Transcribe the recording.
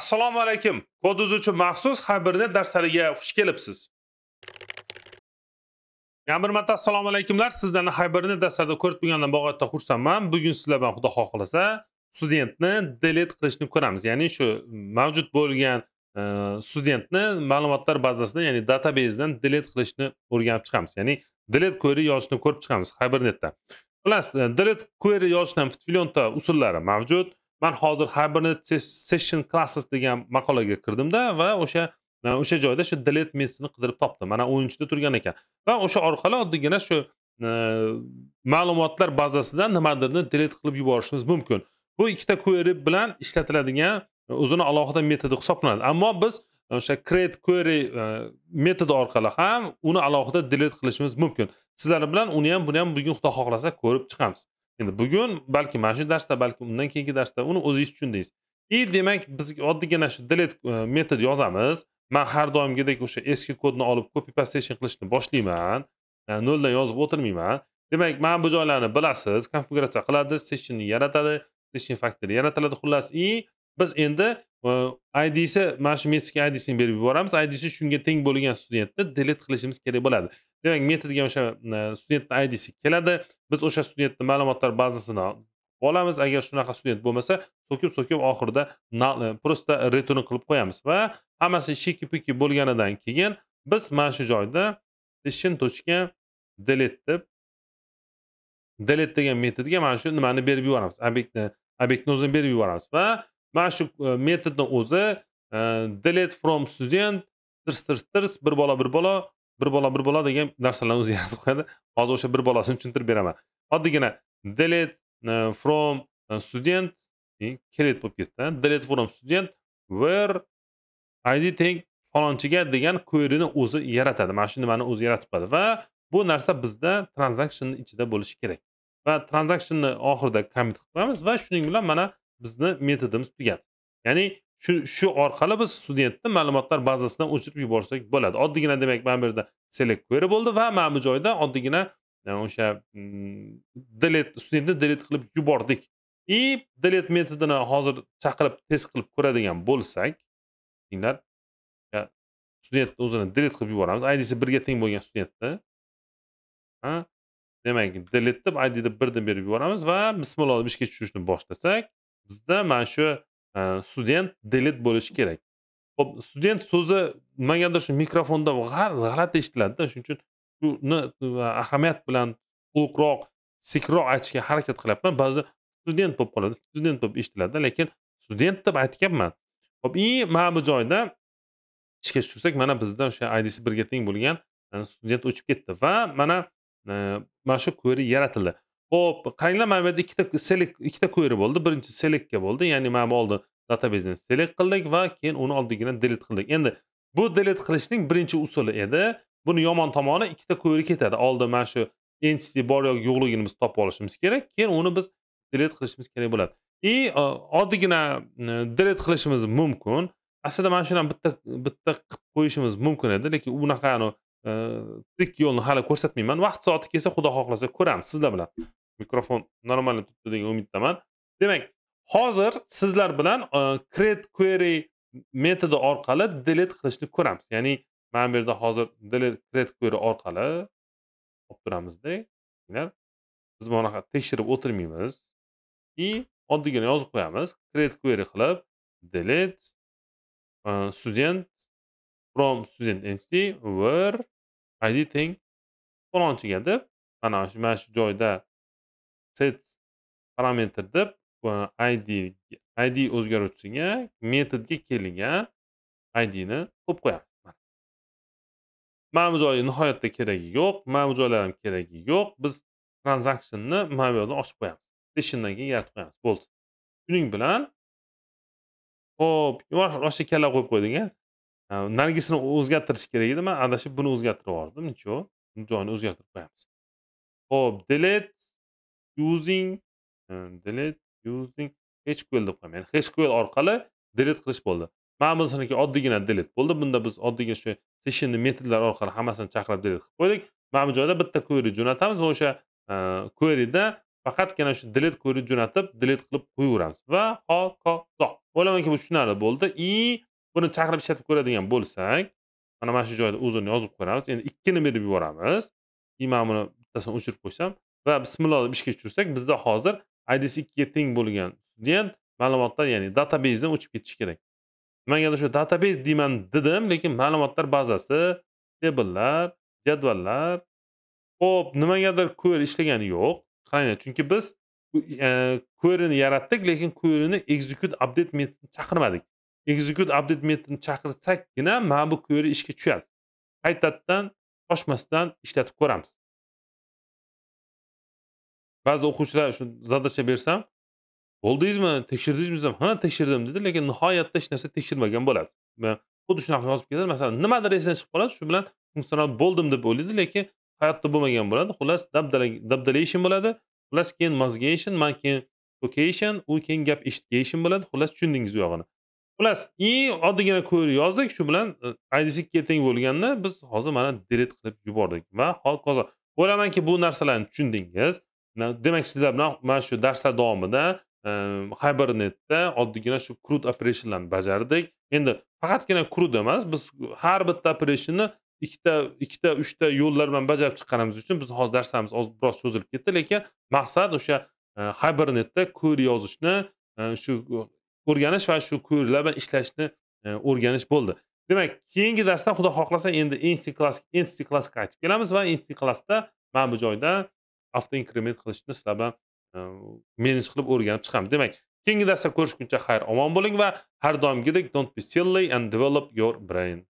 assalomu alaykum kod uchun maxsus xabirni darslariga xush kelibsiz yana bir marta assalomu alaykumlar sizlarni habernet darslarda ko'rib turgandan bag'oyatda xursandman bugun sizlar bilan xudo xohlasa studentni delete qilishni ko'ramiz ya'ni shu mavjud bo'lgan studentni ma'lumotlar bazasidan ya'ni database'dan delete qilishni o'rganib chiqamiz ya'ni delete query yozishni ko'rib chiqamiz habernetda bilasiz delete query yozishni ham usullari mavjud man hozir hibernate session classes degan maqolaga kirdimda va o'sha o'sha joyda shu delete messini qidirib topdim mana o'ninchida turgan ekan va o'sha orqali oddiygina shu e, ma'lumotlar bazasidan nimadirni delete qilib yuborishimiz mumkin bu ikkita query bilan ishlatiladigan o'zini alohida metodi hisoblanadi ammo biz o'sha create query e, metodi orqali ham uni alohida delete qilishimiz mumkin sizlar bilan uni ham buni ham bugun xudo xohlasa ko'rib chiqamiz endi bugun balki mana shu darsda balki undan keyingi darsda uni o'zingiz tushundingiz и demak biz oddiygina shu delet e, metod yozamiz man har doimgidek o'sha eski kodni olib copy pastation qilishni boshlayman e, noldan yozib o'tirmayman demak mana bu joylarni bilasiz konfiguratsiya qiladi session yaratadi session factory yaratiladi xullas и biz endi idsi e, mana shu metik idsini berib yuboramiz idsi shunga teng bo'lgan studentni delete qilishimiz kerak bo'ladi demak metodga o'sha e, studentni idsi keladi biz o'sha studentni ma'lumotlar bazasini olamiz agar shunaqa student bo'lmasa so'kib so'kib oxirida просто e, return qilib qo'yamiz va hammasi shiki puki bo'lganidan keyin biz mana shu joyda ishin точка delet deb delete degan metodga mana shu nimani berib yuboramiz obyektni obyektni o'zini berib yuboramiz va mana shu e, metodni o'zi e, delete from student tirs tirs tirs bir bola bir bola bir bola bir bola degan narsalarni o'zi yozib qo'yadi hozir o'sha bir bolasini tushuntirib beraman oddiygina delete e, from student kelet bo'lib ketdi delete from student where id teng falonchiga degan queryni o'zi yaratadi mana shu nimani o'zi yaratib qo'yadi va bu narsa bizda transaction ichida bo'lishi kerak va transactionni oxirida commit qilib qo'yamiz va shuning bilan mana bizni metodimiz tugadi ya'ni shu shu orqali biz studentni ma'lumotlar bazasidan o'chirib yuborsak bo'ladi oddiygina demak mana bu yerda select query bo'ldi va mana bu joyda oddiygina e, o'sha mm, delete studentni delete qilib yubordik и delete metodini hozir chaqirib test qilib ko'radigan bo'lsak tinglar e, studentni o'zini delete qilib yuboramiz idsi birga teng bo'lgan studentni demak delete deb id deb birdan berib yuboramiz va bismillo ishga tushirishni boshlasak bizda mana shu e, student delit bo'lishi kerak ho'p student so'zi nimagadir shu mikrofonda g'alati eshitiladida shuning uchun shuni ahamiyat bilan to'liqroq sekinroq aytishga harakat qilyapman ba'zida student bo'lib qoladi student bo'lib eshitiladida lekin student deb aytganman ho'p и mana bu joyda ishga tushirsak mana bizda o'sha idc birga teng bo'lgan e, student o'chib ketdi va mana e, mana shu query yaratildi hop bu yerda ikkita select ikkita query bo'ldi birinchi selectga bo'ldi ya'ni mana bu oldin database'ni select qildik va keyin uni oldigina delete qildik endi bu delete qilishning birinchi usuli edi buni yomon tomoni ikkita query ketadi oldin mana shu entity bor yoki yo'qligini biz topib olishimiz kerak keyin uni biz delete qilishimiz kerak bo'ladi и oddigina delete qilishimiz mumkin aslida mana shundan bitta bitta qilib qo'yishimiz mumkin edi lekin unaqa e, trik yo'lni hali ko'rsatmayman vaqt soati kelsa xudo xohlasa ko'ramiz sizlar bilan mikrofon normalni tutdi degan umiddaman demak hozir sizlar bilan e, create query metodi orqali delete qilishni ko'ramiz ya'ni mana bu yerda hozir delete create query orqali olib turamizda biz bunaqa tekshirib o'tirmaymiz и oddiygina yozib qo'yamiz create query qilib delete uh, student from student entity where id teng falonchiga deb mana shu mana shu joyda set parametr deb id id o'zgaruvchisiga metodga kelgan idni qo'yib qo'yamiz joyi nihoyatda keragi yo'q joylar ham keragi yo'q biz transactionni mana bu yoqda ochib qo'yamiz sessiondan keyin yaratib qo'yamiz bo'ldi shuning bilan ho'p rosa kalla qo'yib qo'ydik a narigisini o'zgartirish kerak edi man adashib buni o'zgartirib yubordim ничего joyini o'zgartirib qo'yamiz ho'p delete using e, delete using hql deb qo'yaman ya'ni hql orqali delete qilish bo'ldi mana bunisiki oddiygina delete bo'ldi bunda biz oddiygina shu sessionni metodlar orqali hammasini chaqirib delete qilib qo'ydik mana bu joyda bitta query jo'natamiz va o'sha e, queryda faqatgina shu delete query jo'natib delete qilib qo'yaveramiz va hokazo o'ylaymanki bu tushunarli bo'ldi и buni chaqirib ishlatib ko'radigan bo'lsak mana mana shu joyda o'zini yozib qo'yamiz endi ikkini berib yuboramiz и mana buni bittasini o'chirib qo'ysam va bismillah deb ishga tushirsak bizda hozir ids ikkiga teng bo'lgan student ma'lumotlar ya'ni databeysdan o'chib ketishi kerak nimaga shu databeys deyman dedim lekin ma'lumotlar bazasi tebllar jadvallar ho'p nimagadir query ishlagani yo'q qaranglar chunki biz e, queryni yaratdik lekin queryni execute update metodini chaqirmadik execute update metodini chaqirsakgina mana bu query ishga tushadi qaytadan shoshmasdan ishlatib ko'ramiz ba'zi o'quvchilar shu задача bersam bo'ldingizmi tekshirdingizmi desam ha tekshirdim dedi lekin nihoyatda hech narsa tekshirmagan bo'ladi xuddi shunaqa yozib keladi masalan nimadir esidan chiqib qoladi shu bilan funksional bo'ldim deb o'ylaydi lekin hayotda bo'lmagan bo'ladi xullas dabdalation bo'ladi xullas keyin mozgation man keyin location u keyin gap eshitgation bo'ladi xullas tushundingiz u yog'ini xullas eng oddiygina ko'rik yozdik shu bilan e, idcga teng bo'lganda biz hozir mana delet qilib yubordik va hokazo o'ylaymanki bu narsalarni tushundingiz demak sizlar bilan mana shu darslar davomida ehm, hibernetda oddiygina shu crud operationlarni bajardik endi faqatgina crud emas biz har bitta operationni ikkita ikkita uchta yo'llar bilan bajarib chiqqanimiz uchun biz hozir darslarimiz hozir biroz cho'zilib ketdi lekin maqsad o'sha e, hibernetda query yozishni e, shu o'rganish va shu querylar bilan ishlashni e, o'rganish bo'ldi demak keyingi darsda xudo xohlasa endi entity qaytib kelamiz va entity klassda mana bu joyda inkrement qilishni sizlar bilan e, menej qilib o'rganib chiqamiz demak keyingi darsda ko'rishguncha xayr omon bo'ling va har doimgidek don't be silly and develop your brain